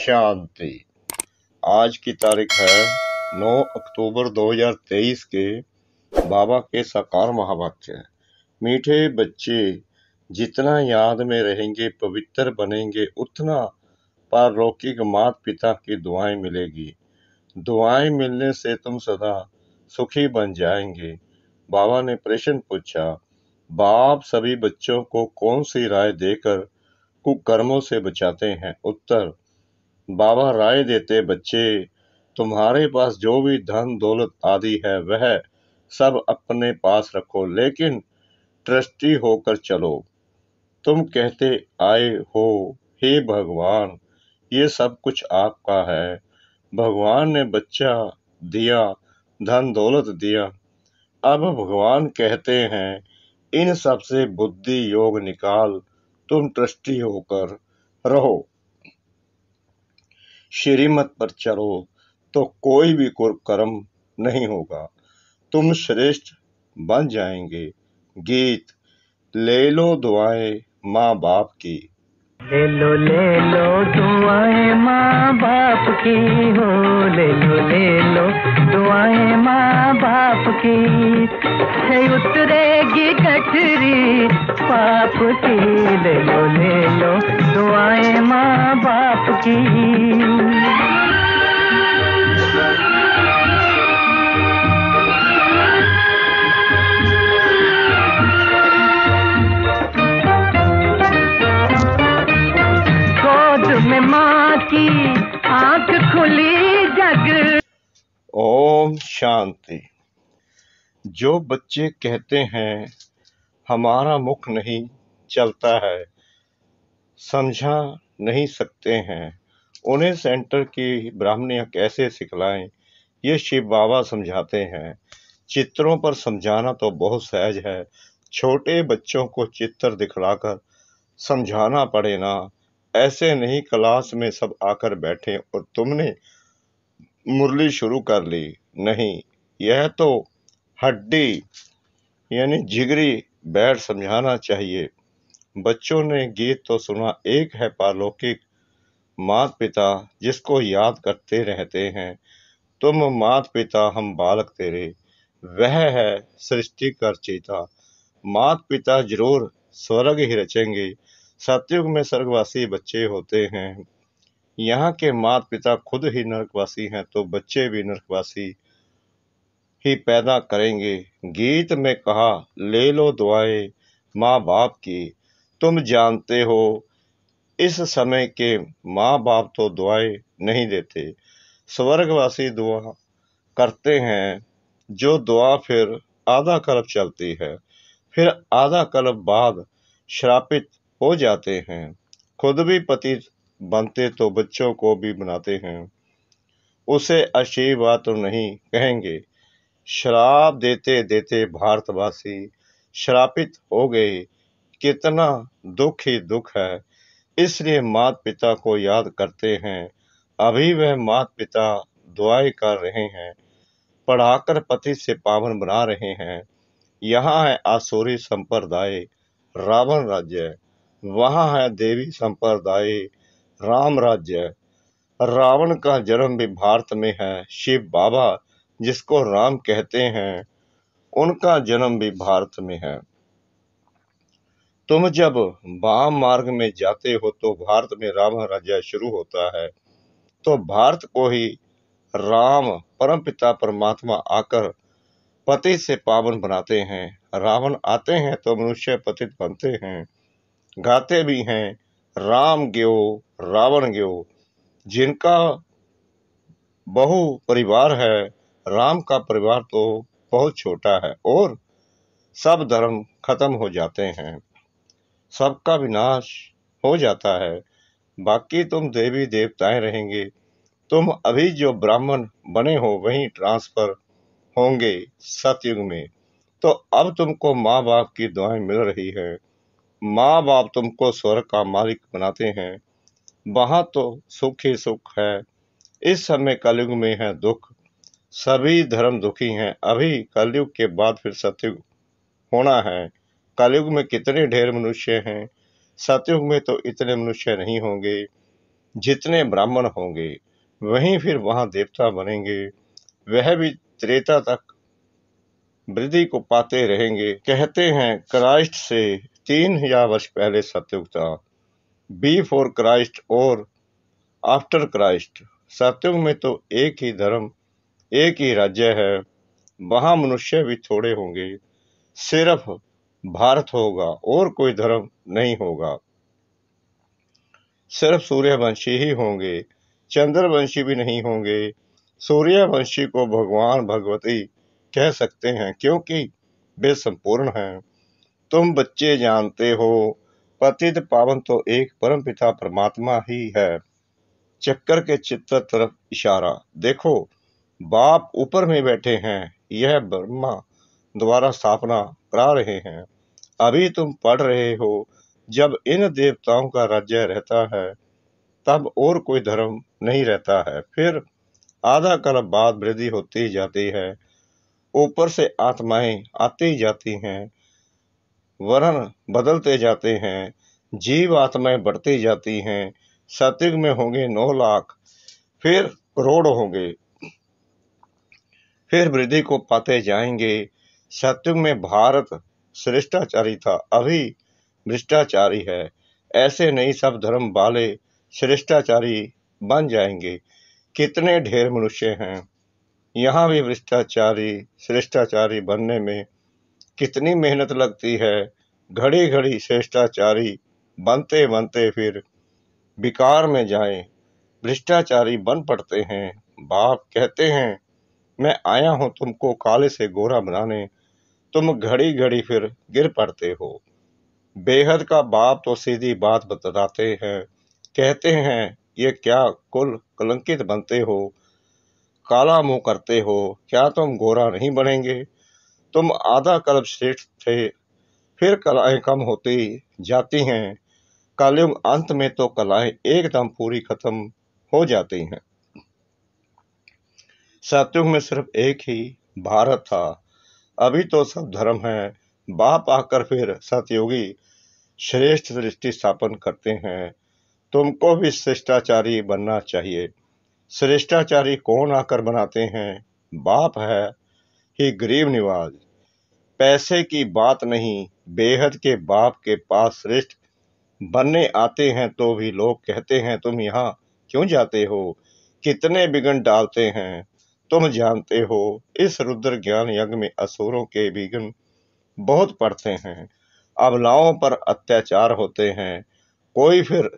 शांति आज की तारीख है 9 अक्टूबर 2023 के बाबा के साकार महावाक्य मीठे बच्चे जितना याद में रहेंगे पवित्र बनेंगे उतना पारलौकिक मात पिता की दुआएं मिलेगी दुआएं मिलने से तुम सदा सुखी बन जाएंगे बाबा ने प्रश्न पूछा बाप सभी बच्चों को कौन सी राय देकर कुकर्मों से बचाते हैं उत्तर बाबा राय देते बच्चे तुम्हारे पास जो भी धन दौलत आदि है वह सब अपने पास रखो लेकिन ट्रस्टी होकर चलो तुम कहते आए हो हे भगवान ये सब कुछ आपका है भगवान ने बच्चा दिया धन दौलत दिया अब भगवान कहते हैं इन सब से बुद्धि योग निकाल तुम ट्रस्टी होकर रहो श्रीमत पर चलो तो कोई भी कर्म नहीं होगा तुम श्रेष्ठ बन जाएंगे गीत ले लो दुआएं माँ बाप की ले लो ले लो दुआएं माँ बाप की हो ले लो ले लो दुआएं माँ बाप की से उतरेगी कठरी पाप की ले लो ले लो दुआएं माँ बाप की जानते जो बच्चे कहते हैं हमारा मुख नहीं चलता है समझा नहीं सकते हैं उन्हें सेंटर की ब्राह्मणियाँ कैसे सिखलाएं ये शिव बाबा समझाते हैं चित्रों पर समझाना तो बहुत सहज है छोटे बच्चों को चित्र दिखलाकर समझाना पड़े ना ऐसे नहीं क्लास में सब आकर बैठे और तुमने मुरली शुरू कर ली नहीं यह तो हड्डी यानी जिगरी बैर समझाना चाहिए बच्चों ने गीत तो सुना एक है पारलौकिक मात पिता जिसको याद करते रहते हैं तुम मात पिता हम बालक तेरे वह है सृष्टि कर चेता मात पिता जरूर स्वर्ग ही रचेंगे सतयुग में स्वर्गवासी बच्चे होते हैं यहाँ के माता पिता खुद ही नरकवासी हैं तो बच्चे भी नरकवासी ही पैदा करेंगे गीत में कहा ले लो दुआएं माँ बाप की तुम जानते हो इस समय के माँ बाप तो दुआएं नहीं देते स्वर्गवासी दुआ करते हैं जो दुआ फिर आधा कल्प चलती है फिर आधा कल्प बाद श्रापित हो जाते हैं खुद भी पति बनते तो बच्चों को भी बनाते हैं उसे आशीर्वाद तो नहीं कहेंगे शराब देते देते भारतवासी शरापित हो गए कितना दुख ही दुख है इसलिए माता पिता को याद करते हैं अभी वह माता पिता दुआएं कर रहे हैं पढ़ाकर पति से पावन बना रहे हैं यहाँ है आसुरी संप्रदाय रावण राज्य वहाँ है देवी संप्रदाय राम राज्य रावण का जन्म भी भारत में है शिव बाबा जिसको राम कहते हैं उनका जन्म भी भारत में है तुम जब वाम मार्ग में जाते हो तो भारत में राम राज्य शुरू होता है तो भारत को ही राम परमपिता परमात्मा आकर पति से पावन बनाते हैं रावण आते हैं तो मनुष्य पतित बनते हैं गाते भी हैं राम ग्यो रावण ग्यो जिनका बहु परिवार है राम का परिवार तो बहुत छोटा है और सब धर्म खत्म हो जाते हैं सबका विनाश हो जाता है बाकी तुम देवी देवताएं रहेंगे तुम अभी जो ब्राह्मण बने हो वहीं ट्रांसफर होंगे सतयुग में तो अब तुमको माँ बाप की दुआएं मिल रही है माँ बाप तुमको स्वर्ग का मालिक बनाते हैं वहाँ तो सुख ही सुख है इस समय कलयुग में है दुख सभी धर्म दुखी हैं अभी कलयुग के बाद फिर सतयुग होना है कलयुग में कितने ढेर मनुष्य हैं सतयुग में तो इतने मनुष्य नहीं होंगे जितने ब्राह्मण होंगे वहीं फिर वहाँ देवता बनेंगे वह भी त्रेता तक वृद्धि को पाते रहेंगे कहते हैं क्राइस्ट से तीन हजार वर्ष पहले सतयुग था बी क्राइस्ट और आफ्टर क्राइस्ट सतयुग में तो एक ही धर्म एक ही राज्य है वहाँ मनुष्य भी थोड़े होंगे सिर्फ भारत होगा और कोई धर्म नहीं होगा सिर्फ सूर्यवंशी ही होंगे चंद्रवंशी भी नहीं होंगे सूर्यवंशी को भगवान भगवती कह सकते हैं क्योंकि वे संपूर्ण हैं तुम बच्चे जानते हो पतित पावन तो एक परम पिता परमात्मा ही है चक्कर के चित्र तरफ इशारा देखो बाप ऊपर में बैठे हैं यह ब्रह्मा द्वारा स्थापना करा रहे हैं अभी तुम पढ़ रहे हो जब इन देवताओं का राज्य रहता है तब और कोई धर्म नहीं रहता है फिर आधा कल्प बाद वृद्धि होती जाती है ऊपर से आत्माएं आती जाती हैं वर्ण बदलते जाते हैं जीव आत्माएं बढ़ती जाती हैं सतयुग में होंगे नौ लाख फिर करोड़ होंगे फिर वृद्धि को पाते जाएंगे सत्युग में भारत श्रेष्ठाचारी था अभी भ्रष्टाचारी है ऐसे नहीं सब धर्म वाले श्रेष्ठाचारी बन जाएंगे कितने ढेर मनुष्य हैं यहाँ भी भ्रष्टाचारी श्रेष्ठाचारी बनने में कितनी मेहनत लगती है घड़ी घड़ी श्रेष्ठाचारी बनते बनते फिर विकार में जाएं भ्रष्टाचारी बन पड़ते हैं बाप कहते हैं मैं आया हूँ तुमको काले से गोरा बनाने तुम घड़ी घड़ी फिर गिर पड़ते हो बेहद का बाप तो सीधी बात बताते हैं कहते हैं ये क्या कुल कलंकित बनते हो काला मुंह करते हो क्या तुम गोरा नहीं बनेंगे तुम आधा कल्ब श्रेष्ठ थे फिर कलाएं कम होती जाती हैं कालयुग अंत में तो कलाएं एकदम पूरी खत्म हो जाती हैं सतयुग में सिर्फ एक ही भारत था अभी तो सब धर्म है बाप आकर फिर सतयोगी श्रेष्ठ दृष्टि स्थापन करते हैं तुमको भी श्रेष्ठाचारी बनना चाहिए श्रेष्ठाचारी कौन आकर बनाते हैं बाप है ही गरीब निवाज पैसे की बात नहीं बेहद के बाप के पास श्रेष्ठ बनने आते हैं तो भी लोग कहते हैं तुम यहाँ क्यों जाते हो कितने बिगन डालते हैं तुम जानते हो इस रुद्र ज्ञान यज्ञ में असुरों के विघ्न बहुत पड़ते हैं अबलाओं पर अत्याचार होते हैं कोई फिर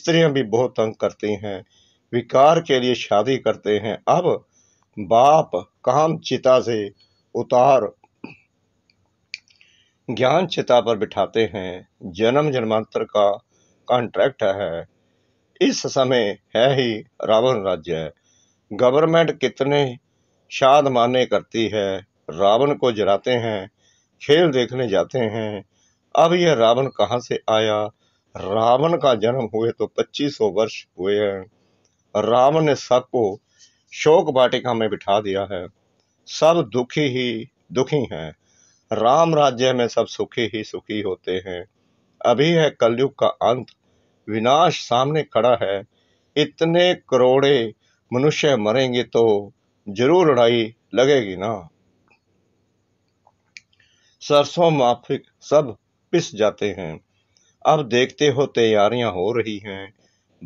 स्त्रियां भी बहुत तंग करती हैं विकार के लिए शादी करते हैं अब बाप काम चिता से उतार ज्ञान चिता पर बिठाते हैं जन्म जन्मांतर का कॉन्ट्रैक्ट है इस समय है ही रावण राज्य गवर्नमेंट कितने शाद माने करती है रावण को जराते हैं खेल देखने जाते हैं अब यह रावण कहाँ से आया रावण का जन्म हुए तो 2500 वर्ष हुए हैं रावण ने सबको शोक वाटिका में बिठा दिया है सब दुखी ही दुखी हैं राम राज्य में सब सुखी ही सुखी होते हैं अभी है कलयुग का अंत विनाश सामने खड़ा है इतने करोड़े मनुष्य मरेंगे तो जरूर लड़ाई लगेगी ना सरसों माफिक सब पिस जाते हैं अब देखते हो तैयारियां हो रही हैं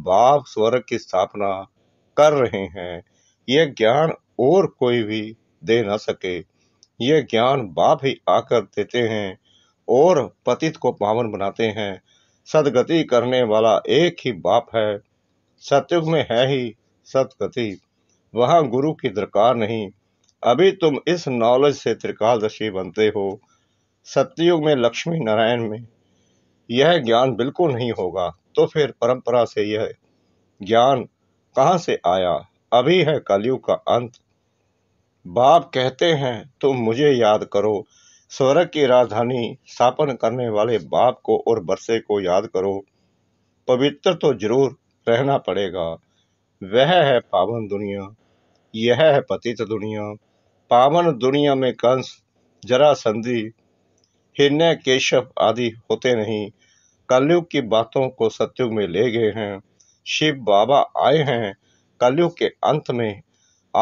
बाप स्वर्ग की स्थापना कर रहे हैं यह ज्ञान और कोई भी दे ना सके यह ज्ञान बाप ही आकर देते हैं और पतित को पावन बनाते हैं सदगति करने वाला एक ही बाप है सतयुग में है ही सतकथी वहाँ गुरु की दरकार नहीं अभी तुम इस नॉलेज से त्रिकालदशी बनते हो सत्युग में लक्ष्मी नारायण में यह ज्ञान बिल्कुल नहीं होगा तो फिर परंपरा से यह ज्ञान कहाँ से आया अभी है कलयुग का अंत बाप कहते हैं तुम मुझे याद करो स्वर्ग की राजधानी स्थापन करने वाले बाप को और बरसे को याद करो पवित्र तो जरूर रहना पड़ेगा वह है पावन दुनिया यह है पतित दुनिया पावन दुनिया में कंस जरा संधि हिरण्य केशव आदि होते नहीं कलयुग की बातों को सत्युग में ले गए हैं शिव बाबा आए हैं कलयुग के अंत में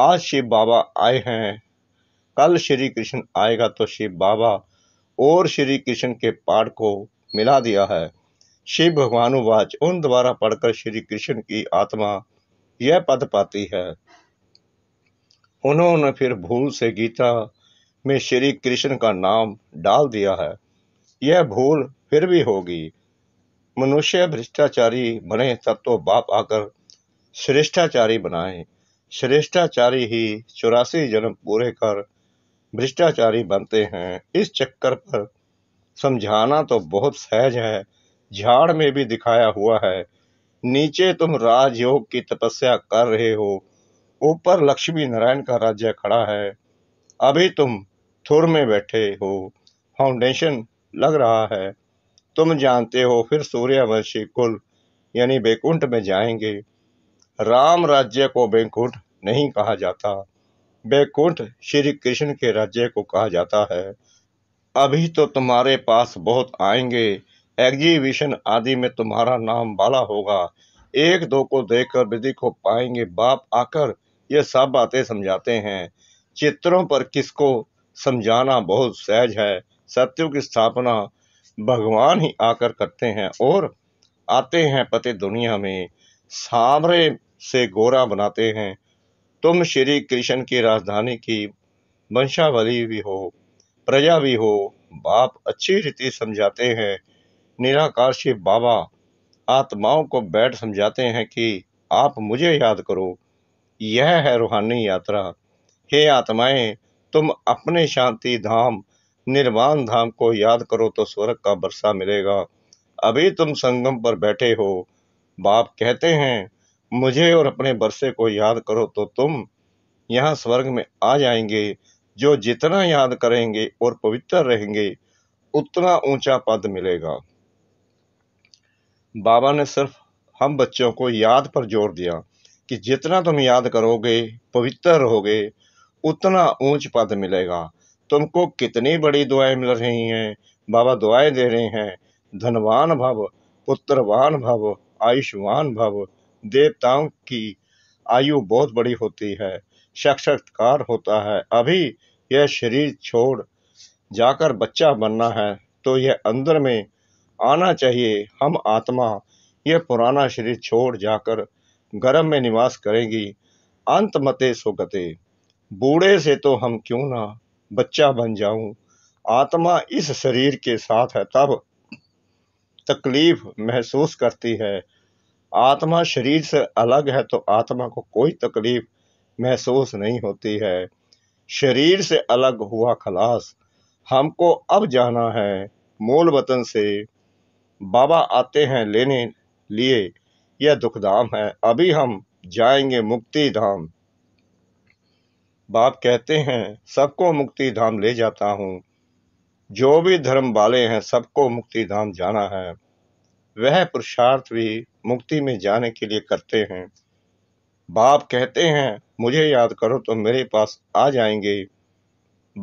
आज शिव बाबा आए हैं कल श्री कृष्ण आएगा तो शिव बाबा और श्री कृष्ण के पाठ को मिला दिया है शिव भगवानुवाच उन द्वारा पढ़कर श्री कृष्ण की आत्मा यह पद पाती है उन्होंने फिर भूल से गीता में श्री कृष्ण का नाम डाल दिया है यह भूल फिर भी होगी मनुष्य भ्रष्टाचारी बने तब तो बाप आकर श्रेष्ठाचारी बनाए श्रेष्ठाचारी ही चौरासी जन्म पूरे कर भ्रष्टाचारी बनते हैं इस चक्कर पर समझाना तो बहुत सहज है झाड़ में भी दिखाया हुआ है नीचे तुम राजयोग की तपस्या कर रहे हो ऊपर लक्ष्मी नारायण का राज्य खड़ा है अभी तुम थुर में बैठे हो फाउंडेशन लग रहा है तुम जानते हो फिर सूर्यवंशी कुल यानी बैकुंठ में जाएंगे राम राज्य को बैकुंठ नहीं कहा जाता बैकुंठ श्री कृष्ण के राज्य को कहा जाता है अभी तो तुम्हारे पास बहुत आएंगे एग्जीबिशन आदि में तुम्हारा नाम बाला होगा एक दो को देखकर विधि को पाएंगे बाप आकर ये सब बातें समझाते हैं चित्रों पर किसको समझाना बहुत सहज है सत्यों की स्थापना भगवान ही आकर करते हैं और आते हैं पते दुनिया में सामरे से गोरा बनाते हैं तुम श्री कृष्ण की राजधानी की वंशावली भी हो प्रजा भी हो बाप अच्छी रीति समझाते हैं निराकार शिव बाबा आत्माओं को बैठ समझाते हैं कि आप मुझे याद करो यह है रूहानी यात्रा हे आत्माएं तुम अपने शांति धाम निर्वाण धाम को याद करो तो स्वर्ग का बरसा मिलेगा अभी तुम संगम पर बैठे हो बाप कहते हैं मुझे और अपने बरसे को याद करो तो तुम यहाँ स्वर्ग में आ जाएंगे जो जितना याद करेंगे और पवित्र रहेंगे उतना ऊंचा पद मिलेगा बाबा ने सिर्फ हम बच्चों को याद पर जोर दिया कि जितना तुम याद करोगे पवित्र रहोगे उतना ऊंच पद मिलेगा तुमको कितनी बड़ी दुआएं मिल रही हैं बाबा दुआएं दे रहे हैं धनवान भव पुत्रवान भव आयुष्मान भव देवताओं की आयु बहुत बड़ी होती है साक्षात्कार होता है अभी यह शरीर छोड़ जाकर बच्चा बनना है तो यह अंदर में आना चाहिए हम आत्मा यह पुराना शरीर छोड़ जाकर गर्भ में निवास करेंगी अंत मते सुगते बूढ़े से तो हम क्यों ना बच्चा बन जाऊं आत्मा इस शरीर के साथ है तब तकलीफ महसूस करती है आत्मा शरीर से अलग है तो आत्मा को कोई तकलीफ महसूस नहीं होती है शरीर से अलग हुआ खलास हमको अब जाना है मूल वतन से बाबा आते हैं लेने लिए यह दुखधाम है अभी हम जाएंगे मुक्ति धाम बाप कहते हैं सबको मुक्ति धाम ले जाता हूँ जो भी धर्म वाले हैं सबको मुक्ति धाम जाना है वह पुरुषार्थ भी मुक्ति में जाने के लिए करते हैं बाप कहते हैं मुझे याद करो तो मेरे पास आ जाएंगे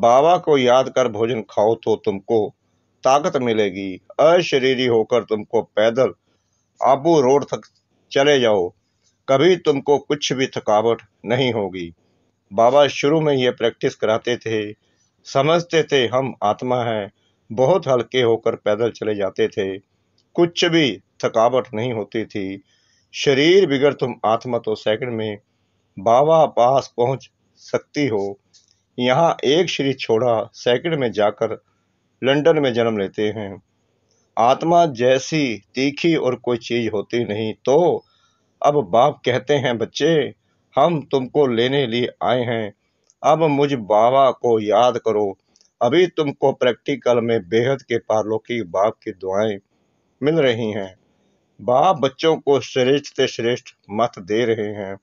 बाबा को याद कर भोजन खाओ तो तुमको ताकत मिलेगी अशरीरी होकर तुमको पैदल आबू रोड तक चले जाओ कभी तुमको कुछ भी थकावट नहीं होगी बाबा शुरू में ये प्रैक्टिस कराते थे समझते थे हम आत्मा हैं बहुत हल्के होकर पैदल चले जाते थे कुछ भी थकावट नहीं होती थी शरीर बिगड़ तुम आत्मा तो सेकंड में बाबा पास पहुंच सकती हो यहाँ एक शरीर छोड़ा सेकंड में जाकर लंदन में जन्म लेते हैं आत्मा जैसी तीखी और कोई चीज़ होती नहीं तो अब बाप कहते हैं बच्चे हम तुमको लेने लिए आए हैं अब मुझ बाबा को याद करो अभी तुमको प्रैक्टिकल में बेहद के पारलौकिक बाप की दुआएं मिल रही हैं बाप बच्चों को श्रेष्ठ से श्रेष्ठ मत दे रहे हैं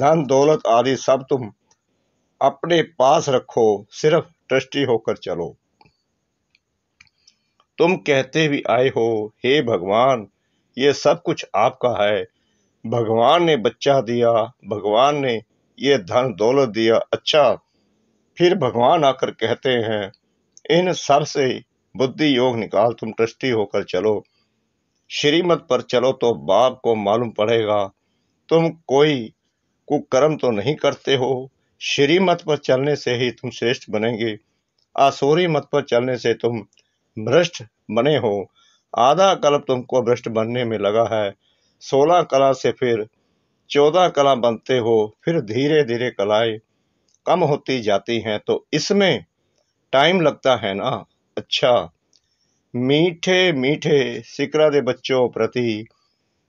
धन दौलत आदि सब तुम अपने पास रखो सिर्फ ट्रस्टी होकर चलो तुम कहते भी आए हो हे भगवान ये सब कुछ आपका है भगवान ने बच्चा दिया भगवान ने ये धन दौलत दिया अच्छा फिर भगवान आकर कहते हैं इन सब से बुद्धि योग निकाल तुम ट्रस्टी होकर चलो श्रीमत पर चलो तो बाप को मालूम पड़ेगा तुम कोई कुकर्म तो नहीं करते हो श्रीमत पर चलने से ही तुम श्रेष्ठ बनेंगे आसूरी मत पर चलने से तुम भ्रष्ट बने हो आधा कल्प तुमको भ्रष्ट बनने में लगा है सोलह कला से फिर चौदह कला बनते हो फिर धीरे धीरे कलाएं कम होती जाती हैं तो इसमें टाइम लगता है ना अच्छा मीठे मीठे सिकरा दे बच्चों प्रति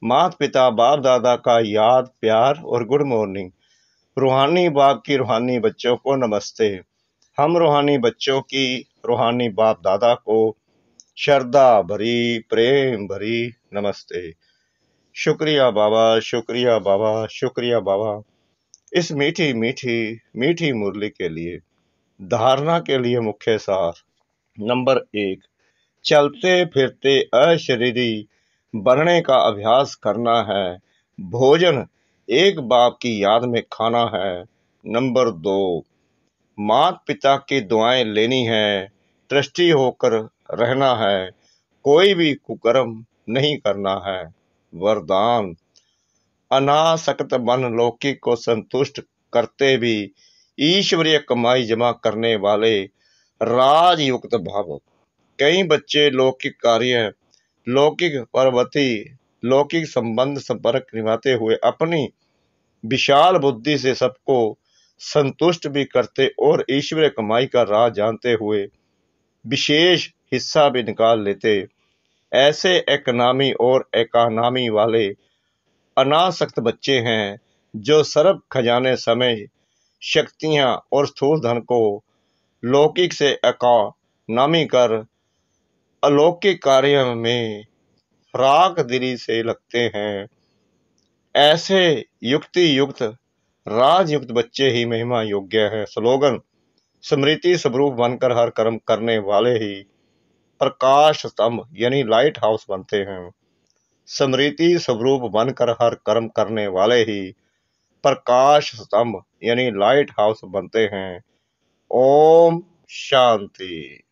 मात पिता बाप दादा का याद प्यार और गुड मॉर्निंग रूहानी बाप की रूहानी बच्चों को नमस्ते हम रूहानी बच्चों की रूहानी बाप दादा को श्रद्धा भरी प्रेम भरी नमस्ते शुक्रिया बाबा शुक्रिया बाबा शुक्रिया बाबा इस मीठी मीठी मीठी मुरली के लिए धारणा के लिए मुख्य सार नंबर एक चलते फिरते अशरीरी बढ़ने का अभ्यास करना है भोजन एक बाप की याद में खाना है नंबर दो माता पिता की दुआएं लेनी है दृष्टि होकर रहना है कोई भी कुकर्म नहीं करना है वरदान अनासक्त मन लौकिक को संतुष्ट करते भी ईश्वरीय कमाई जमा करने वाले राजयुक्त भाव कई बच्चे लौकिक कार्य लौकिक पर्वती लौकिक संबंध संपर्क निभाते हुए अपनी विशाल बुद्धि से सबको संतुष्ट भी करते और ईश्वरीय कमाई का राह जानते हुए विशेष हिस्सा भी निकाल लेते ऐसे एकनामी और एकानामी वाले अनासक्त बच्चे हैं जो सर्व खजाने समय शक्तियां और स्थूल धन को लौकिक से एकानामी कर अलौकिक कार्य में राग दिली से लगते हैं ऐसे युक्ति युक्त राजयुक्त बच्चे ही महिमा योग्य है स्लोगन स्मृति स्वरूप बनकर हर कर्म करने वाले ही प्रकाश स्तंभ यानी लाइट हाउस बनते हैं स्मृति स्वरूप बनकर हर कर्म करने वाले ही प्रकाश स्तंभ यानी लाइट हाउस बनते हैं ओम शांति